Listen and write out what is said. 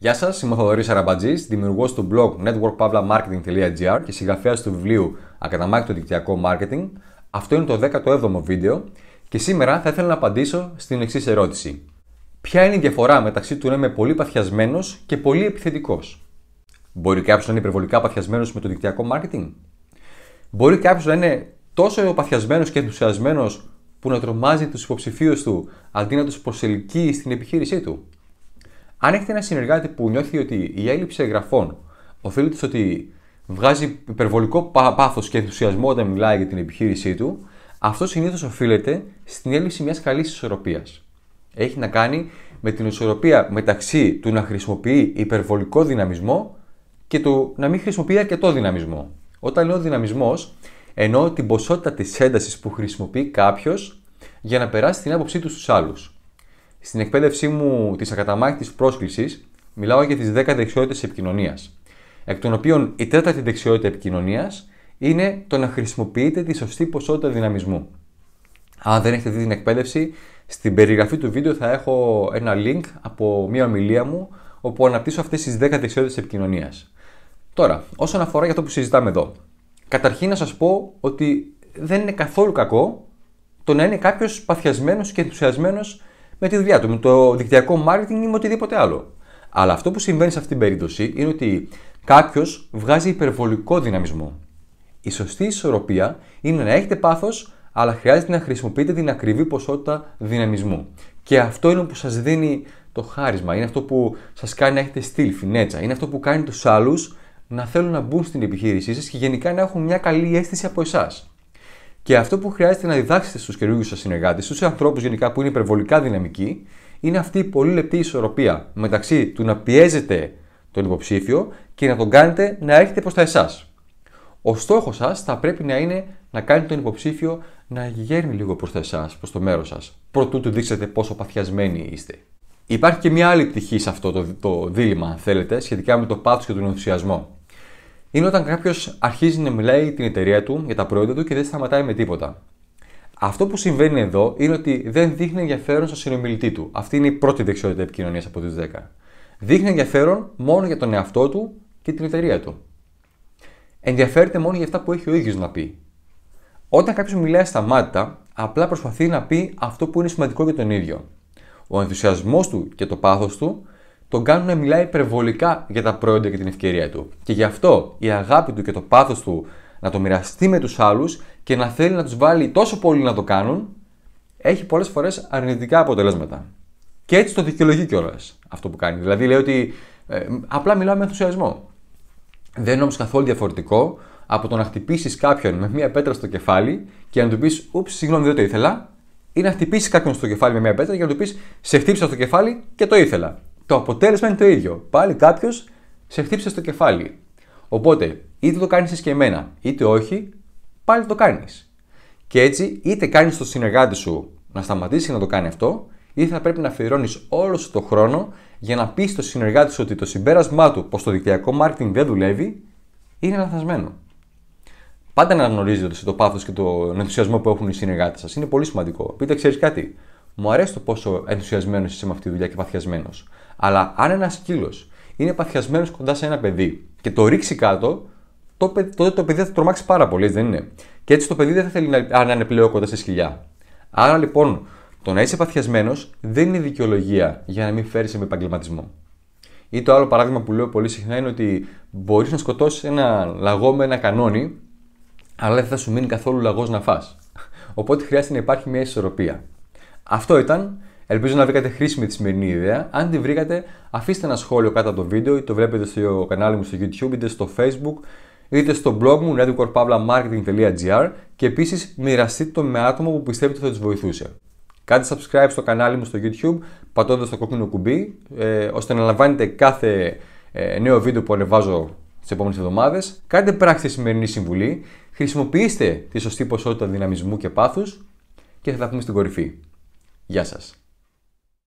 Γεια σας, είμαι ο Θοδωρής Αραμπατζής, δημιουργός του blog networkpavlamarketing.gr και συγγραφέας του βιβλίου Ακαταμάχητο Δικτυακό Μάρκετινγκ. Αυτό είναι το 17ο βίντεο και σήμερα θα ήθελα να απαντήσω στην εξής ερώτηση. Ποια είναι η διαφορά μεταξύ του να είμαι πολύ παθιασμένος και πολύ επιθετικός. Μπορεί κάποιος να είναι υπερβολικά παθιασμένος με το δικτυακό marketing. Μπορεί κάποιος να είναι τόσο παθιασμένος και ενθουσιασμένος που να τρομάζει τους υποψηφίους του αντί να τους προσελκύει στην επιχείρησή του. Αν έχετε ένα συνεργάτη που νιώθει ότι η έλλειψη εγγραφών οφείλεται στο ότι βγάζει υπερβολικό πάθος και ενθουσιασμό όταν μιλάει για την επιχείρησή του, αυτό συνήθως οφείλεται στην έλλειψη μιας καλής ισορροπίας. Έχει να κάνει με την ισορροπία μεταξύ του να χρησιμοποιεί υπερβολικό δυναμισμό και του να μην χρησιμοποιεί αρκετό δυναμισμό. Όταν λέω δυναμισμός, εννοώ την ποσότητα της έντασης που χρησιμοποιεί κάποιος για να περάσει την άποψή του στους άλλους. Στην εκπαίδευσή μου της ακαταμάχητης πρόσκλησης, μιλάω για τις 10 δεξιότητες επικοινωνίας. Εκ των οποίων η τέταρτη δεξιότητα επικοινωνίας είναι το να χρησιμοποιείτε τη σωστή ποσότητα δυναμισμού. Αν δεν έχετε δει την εκπαίδευση, στην περιγραφή του βίντεο θα έχω ένα link από μια ομιλία μου όπου αναπτύσσω αυτές τις 10 δεξιότητες επικοινωνίας. Τώρα, όσον αφορά για το που συζητάμε εδώ. Καταρχήν να σας πω ότι δεν είναι καθόλου κακό το να είναι κάποιος παθιασμένος και ενθουσιασμένος με τη δουλειά του, με το δικτυακό marketing ή με οτιδήποτε άλλο. Αλλά αυτό που συμβαίνει σε αυτή την περίπτωση είναι ότι κάποιος βγάζει υπερβολικό δυναμισμό. Η σωστή ισορροπία είναι να έχετε πάθος, αλλά χρειάζεται να χρησιμοποιείτε την ακριβή ποσότητα δυναμισμού. Και αυτό είναι που σας δίνει το χάρισμα, είναι αυτό που σας κάνει να έχετε στυλ, φινέτσα, είναι αυτό που κάνει τους άλλους να θέλουν να μπουν στην επιχείρησή σας και γενικά να έχουν μια καλή αίσθηση από εσάς. Και αυτό που χρειάζεται να διδάξετε στους καινούριου σας συνεργάτες, στους ανθρώπους γενικά που είναι υπερβολικά δυναμικοί, είναι αυτή η πολύ λεπτή ισορροπία μεταξύ του να πιέζετε τον υποψήφιο και να τον κάνετε να έρχεται προς τα εσάς. Ο στόχος σας θα πρέπει να είναι να κάνετε τον υποψήφιο να γέρνει λίγο προς τα εσάς, προς το μέρος σας, προτού του δείξετε πόσο παθιασμένοι είστε. Υπάρχει και μια άλλη πτυχή σε αυτό το, το δίλημα, αν θέλετε, σχετικά με το πάθος και τον ενθουσιασμό είναι όταν κάποιος αρχίζει να μιλάει την εταιρεία του για τα προϊόντα του και δεν σταματάει με τίποτα. Αυτό που συμβαίνει εδώ είναι ότι δεν δείχνει ενδιαφέρον στον συνομιλητή του. Αυτή είναι η πρώτη δεξιότητα επικοινωνίας από τι 10. Δείχνει ενδιαφέρον μόνο για τον εαυτό του και την εταιρεία του. Ενδιαφέρεται μόνο για αυτά που έχει ο ίδιος να πει. Όταν κάποιος μιλάει στα απλά προσπαθεί να πει αυτό που είναι σημαντικό για τον ίδιο. Ο ενθουσιασμός του και το πάθος του τον κάνουν να μιλάει υπερβολικά για τα προϊόντα και την ευκαιρία του. Και γι' αυτό η αγάπη του και το πάθος του να το μοιραστεί με τους άλλους και να θέλει να τους βάλει τόσο πολύ να το κάνουν, έχει πολλές φορές αρνητικά αποτελέσματα. Και έτσι το δικαιολογεί κιόλας αυτό που κάνει. Δηλαδή λέει ότι ε, απλά μιλάω με ενθουσιασμό. Δεν είναι όμως καθόλου διαφορετικό από το να χτυπήσεις κάποιον με μια πέτρα στο κεφάλι και να του πεις: Ούψ, συγγνώμη, δεν το ήθελα. Ή να χτυπήσεις κάποιον στο κεφάλι με μια πέτρα και να του πεις: Σε χτύπησα στο κεφάλι και το ήθελα. Το αποτέλεσμα είναι το ίδιο. Πάλι κάποιος σε χτύπησε στο κεφάλι. Οπότε, είτε το κάνεις και εμένα, είτε όχι, πάλι το κάνεις. Και έτσι, είτε κάνεις τον συνεργάτη σου να σταματήσει να το κάνει αυτό, είτε θα πρέπει να αφιερώνεις όλο σου το χρόνο για να πεις στον συνεργάτη σου ότι το συμπέρασμά του πως το δικτυακό marketing δεν δουλεύει, είναι λανθασμένο. Πάντα να αναγνωρίζετε το πάθος και τον ενθουσιασμό που έχουν οι συνεργάτες σας. Είναι πολύ σημαντικό. Πείτε, ξέρεις κάτι, μου αρέσει το πόσο ενθουσιασμένος είσαι με αυτή τη δουλειά και παθιασμένος. Αλλά αν ένας σκύλος είναι παθιασμένος κοντά σε ένα παιδί και το ρίξει κάτω, τότε το παιδί θα το τρομάξει πάρα πολύ, δεν είναι. Και έτσι το παιδί δεν θα θέλει να, είναι πλέον κοντά σε σκυλιά. Άρα λοιπόν, το να είσαι παθιασμένος δεν είναι δικαιολογία για να μην φέρεις με επαγγελματισμό. Ή το άλλο παράδειγμα που λέω πολύ συχνά είναι ότι μπορείς να σκοτώσεις ένα λαγό με ένα κανόνι, αλλά δεν θα σου μείνει καθόλου λαγός να φας. Οπότε χρειάζεται να υπάρχει μια ισορροπία. Αυτό ήταν. Ελπίζω να βρήκατε χρήσιμη τη σημερινή ιδέα. Αν τη βρήκατε, αφήστε ένα σχόλιο κάτω από το βίντεο, είτε το βλέπετε στο κανάλι μου στο YouTube, είτε στο Facebook, είτε στο blog μου networkpavlamarketing.gr και επίσης μοιραστείτε το με άτομα που πιστεύετε ότι θα τους βοηθούσε. Κάντε subscribe στο κανάλι μου στο YouTube, πατώντας το κόκκινο κουμπί, ε, ώστε να λαμβάνετε κάθε ε, νέο βίντεο που ανεβάζω τις επόμενες εβδομάδες. Κάντε πράξη τη σημερινή συμβουλή. Χρησιμοποιήστε τη σωστή ποσότητα δυναμισμού και πάθους και θα τα πούμε στην κορυφή. Γεια σας.